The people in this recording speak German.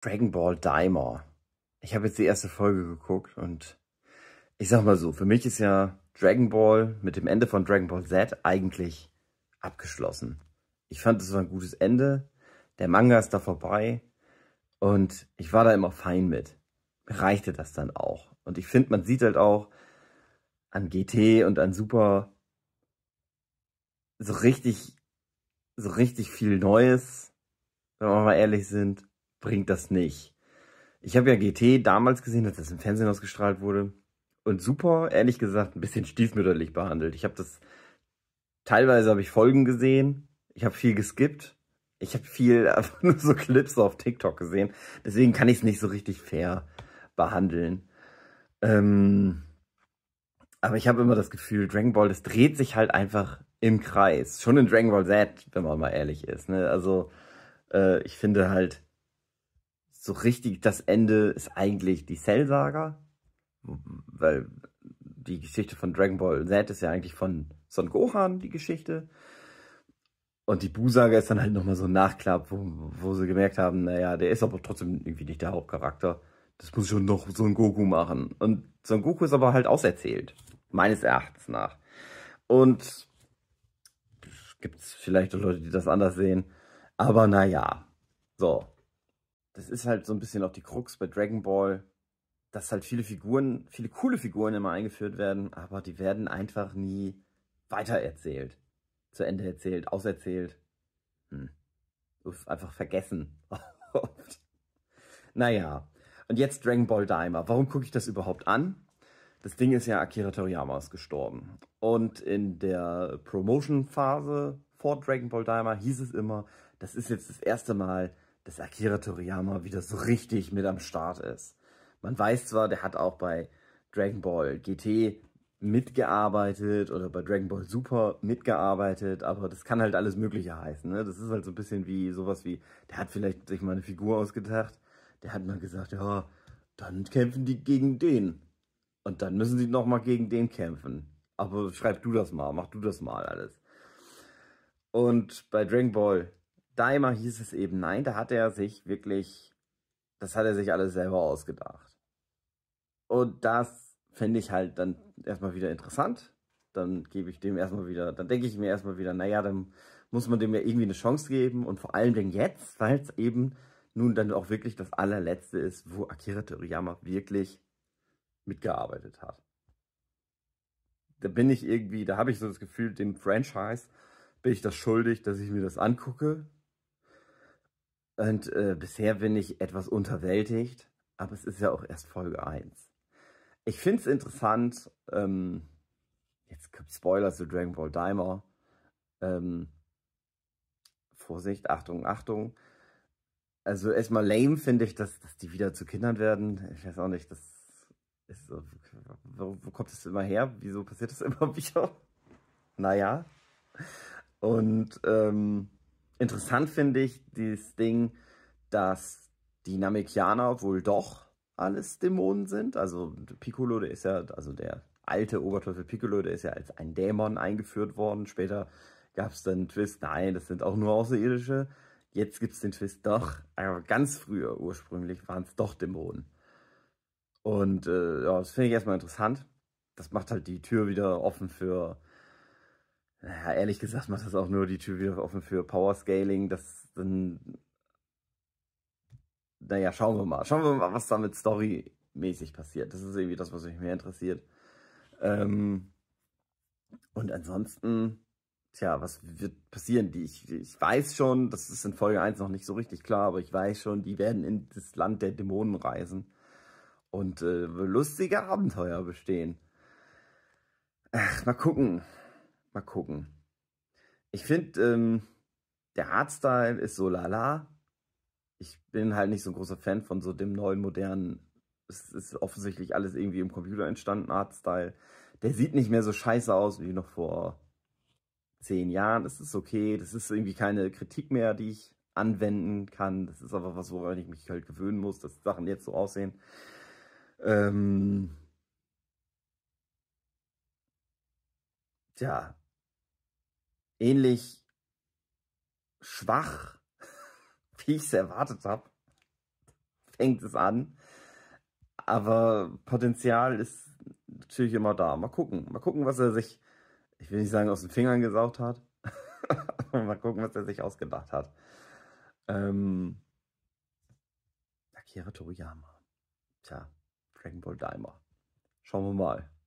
Dragon Ball Daima. Ich habe jetzt die erste Folge geguckt und ich sag mal so, für mich ist ja Dragon Ball mit dem Ende von Dragon Ball Z eigentlich abgeschlossen. Ich fand, es war ein gutes Ende. Der Manga ist da vorbei und ich war da immer fein mit. reichte das dann auch. Und ich finde, man sieht halt auch an GT und an Super so richtig, so richtig viel Neues, wenn wir mal ehrlich sind bringt das nicht. Ich habe ja GT damals gesehen, als das im Fernsehen ausgestrahlt wurde. Und super, ehrlich gesagt, ein bisschen stiefmütterlich behandelt. Ich habe das, teilweise habe ich Folgen gesehen, ich habe viel geskippt, ich habe viel einfach nur so Clips auf TikTok gesehen. Deswegen kann ich es nicht so richtig fair behandeln. Ähm, aber ich habe immer das Gefühl, Dragon Ball, das dreht sich halt einfach im Kreis. Schon in Dragon Ball Z, wenn man mal ehrlich ist. Ne? Also äh, ich finde halt, so richtig das Ende ist eigentlich die Cell-Saga, weil die Geschichte von Dragon Ball Z ist ja eigentlich von Son Gohan die Geschichte. Und die buu saga ist dann halt nochmal so ein Nachklapp, wo, wo sie gemerkt haben, naja, der ist aber trotzdem irgendwie nicht der Hauptcharakter. Das muss schon noch Son Goku machen. Und Son Goku ist aber halt auserzählt. Meines Erachtens nach. Und gibt es vielleicht auch Leute, die das anders sehen. Aber naja. So das ist halt so ein bisschen auch die Krux bei Dragon Ball, dass halt viele Figuren, viele coole Figuren immer eingeführt werden, aber die werden einfach nie weitererzählt, zu Ende erzählt, auserzählt. Hm. Uff, einfach vergessen. naja, und jetzt Dragon Ball Daima. Warum gucke ich das überhaupt an? Das Ding ist ja, Akira Toriyama ist gestorben. Und in der Promotion-Phase vor Dragon Ball Daima hieß es immer, das ist jetzt das erste Mal, dass Akira Toriyama wieder so richtig mit am Start ist. Man weiß zwar, der hat auch bei Dragon Ball GT mitgearbeitet oder bei Dragon Ball Super mitgearbeitet, aber das kann halt alles Mögliche heißen. Ne? Das ist halt so ein bisschen wie sowas wie, der hat vielleicht sich mal eine Figur ausgedacht, der hat mal gesagt, ja, dann kämpfen die gegen den. Und dann müssen sie nochmal gegen den kämpfen. Aber schreib du das mal, mach du das mal alles. Und bei Dragon Ball da hieß es eben nein, da hat er sich wirklich, das hat er sich alles selber ausgedacht. Und das finde ich halt dann erstmal wieder interessant. Dann gebe ich dem erstmal wieder, dann denke ich mir erstmal wieder, naja, dann muss man dem ja irgendwie eine Chance geben und vor allen Dingen jetzt, weil es eben nun dann auch wirklich das allerletzte ist, wo Akira Toriyama wirklich mitgearbeitet hat. Da bin ich irgendwie, da habe ich so das Gefühl, dem Franchise bin ich das schuldig, dass ich mir das angucke, und äh, bisher bin ich etwas unterwältigt, aber es ist ja auch erst Folge 1. Ich finde es interessant, ähm, jetzt gibt Spoiler zu Dragon Ball Dimer. Ähm, Vorsicht, Achtung, Achtung. Also erstmal lame finde ich, dass, dass die wieder zu Kindern werden. Ich weiß auch nicht, das ist so, wo, wo kommt das immer her? Wieso passiert das immer wieder? Naja. Und ähm, Interessant finde ich dieses Ding, dass die Namekianer wohl doch alles Dämonen sind. Also Piccolo, der ist ja, also der alte Oberteufel Piccolo, der ist ja als ein Dämon eingeführt worden. Später gab es dann einen Twist, nein, das sind auch nur Außerirdische. Jetzt gibt es den Twist doch, aber ganz früher ursprünglich waren es doch Dämonen. Und äh, ja, das finde ich erstmal interessant. Das macht halt die Tür wieder offen für naja, ehrlich gesagt macht das auch nur die Tür wieder offen für Power Scaling. Das dann. Naja, schauen wir mal. Schauen wir mal, was damit storymäßig passiert. Das ist irgendwie das, was mich mehr interessiert. Ähm, und ansonsten, tja, was wird passieren? Die, ich, ich weiß schon, das ist in Folge 1 noch nicht so richtig klar, aber ich weiß schon, die werden in das Land der Dämonen reisen und äh, lustige Abenteuer bestehen. Ach, mal gucken. Mal gucken. Ich finde, ähm, der Artstyle ist so lala. Ich bin halt nicht so ein großer Fan von so dem neuen, modernen. Es ist offensichtlich alles irgendwie im Computer entstanden, Artstyle. Der sieht nicht mehr so scheiße aus wie noch vor zehn Jahren. Das ist okay. Das ist irgendwie keine Kritik mehr, die ich anwenden kann. Das ist aber was, woran ich mich halt gewöhnen muss, dass Sachen jetzt so aussehen. Ähm, Tja, ähnlich schwach, wie ich es erwartet habe, fängt es an. Aber Potenzial ist natürlich immer da. Mal gucken. Mal gucken, was er sich, ich will nicht sagen, aus den Fingern gesaugt hat. mal gucken, was er sich ausgedacht hat. Ähm, Akira Toriyama. Tja, Dragon Ball Daima. Schauen wir mal.